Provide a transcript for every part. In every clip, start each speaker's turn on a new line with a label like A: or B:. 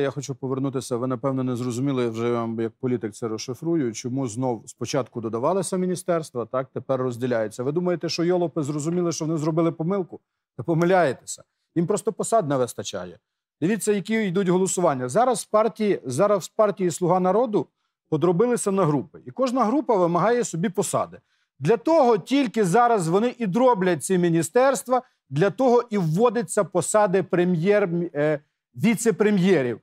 A: Я хочу повернутися. Ви напевно не зрозуміли вже вам як політик це розшифрую. Чому знов спочатку додавалися міністерства? так тепер розділяється. Ви думаєте, що йолопи зрозуміли, що вони зробили помилку? Та помиляєтеся. Їм просто посад не вистачає. Дивіться, які йдуть голосування. Зараз в партії, зараз в партії Слуга народу подробилися на групи, і кожна група вимагає собі посади. Для того тільки зараз вони і дроблять ці міністерства, для того і вводяться посади прем'єр е, віце-прем'єрів.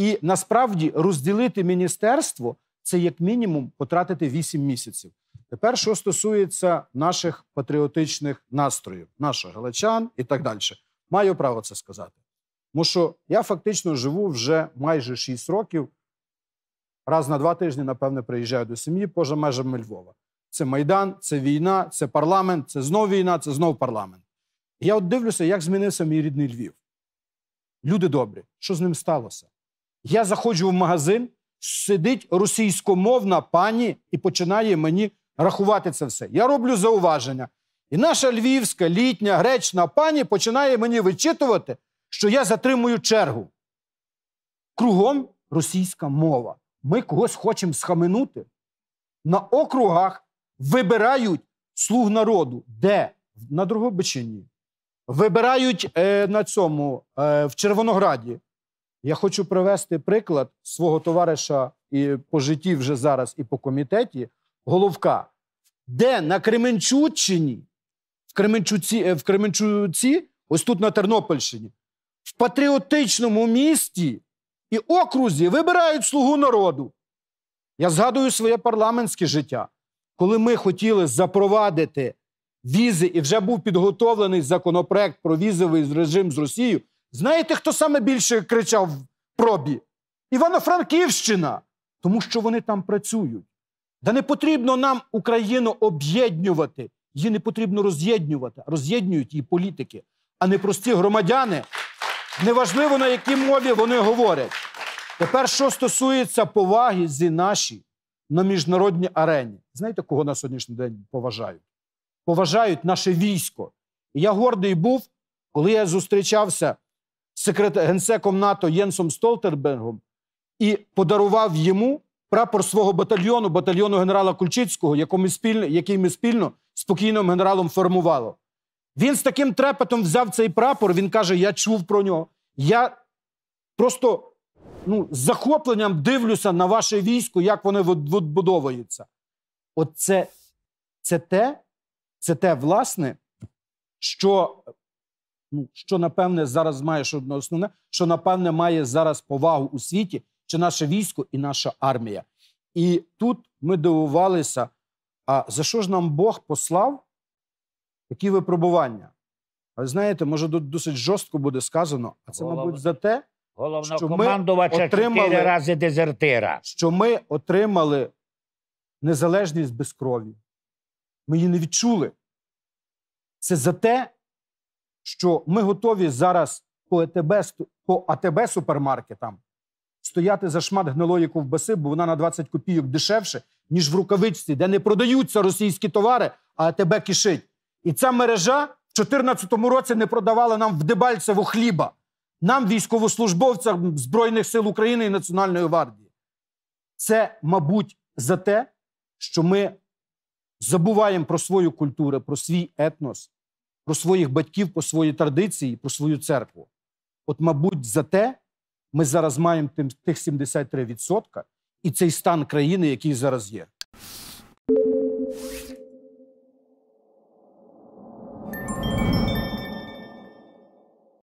A: І насправді розділити міністерство це як мінімум потратити 8 місяців. Тепер, що стосується наших патріотичних настроїв, наших галичан і так далі, маю право це сказати. Тому що я фактично живу вже майже 6 років. Раз на два тижні, напевне, приїжджаю до сім'ї поза межами Львова. Це Майдан, це війна, це парламент, це знов війна, це знов парламент. І я от дивлюся, як змінився мій рідний Львів. Люди добрі, що з ним сталося? Я заходжу в магазин, сидить російськомовна пані і починає мені рахувати це все. Я роблю зауваження. І наша львівська, літня, гречна пані починає мені вичитувати, що я затримую чергу. Кругом російська мова. Ми когось хочемо схаменути. На округах вибирають слуг народу. Де? На Другобичині. Вибирають е, на цьому е, в Червонограді. Я хочу привести приклад свого товариша і по житті вже зараз, і по комітеті Головка, де на Кременчуччині, в Кременчуці, е, в Кременчуці, ось тут на Тернопільщині, в патріотичному місті і окрузі вибирають слугу народу. Я згадую своє парламентське життя, коли ми хотіли запровадити візи, і вже був підготовлений законопроект про візовий режим з Росією. Знаєте, хто саме більше кричав в пробі? Івано-Франківщина, тому що вони там працюють. Да не потрібно нам Україну об'єднювати. Її не потрібно роз'єднювати, роз'єднюють її політики, а не прості громадяни. Неважливо, на якій мові вони говорять. Тепер, що стосується поваги зі наші на міжнародній арені, знаєте, кого на сьогоднішній день поважають? Поважають наше військо. І я гордий був, коли я зустрічався секретар генсеком НАТО Єнсом Столтербергом і подарував йому прапор свого батальйону, батальйону генерала Кульчицького, якому спільно, який ми спільно з покійним генералом формувало. Він з таким трепетом взяв цей прапор. Він каже: Я чув про нього. Я просто ну, з захопленням дивлюся на ваше військо, як воно відбудовується. От це, це те, це те, власне, що ну що напевне зараз маєш що основне, що напевне має зараз повагу у світі, чи наше військо і наша армія. І тут ми дивувалися, а за що ж нам Бог послав такі випробування? Але знаєте, може досить жорстко буде сказано, а це, Головне. мабуть, за те, що ми отримали рази дезертира. Що ми отримали незалежність без крові. Ми її не відчули. Це за те, що ми готові зараз по АТБ, по АТБ супермаркетам стояти за шмат гнилої ковбаси, бо вона на 20 копійок дешевше, ніж в рукавичці, де не продаються російські товари, а АТБ кишить. І ця мережа в 2014 році не продавала нам в Дебальцеву хліба, нам, військовослужбовцям Збройних сил України і Національної гвардії. Це, мабуть, за те, що ми забуваємо про свою культуру, про свій етнос про своїх батьків, про свої традиції, про свою церкву. От, мабуть, за те ми зараз маємо тих 73%, і цей стан країни, який зараз є.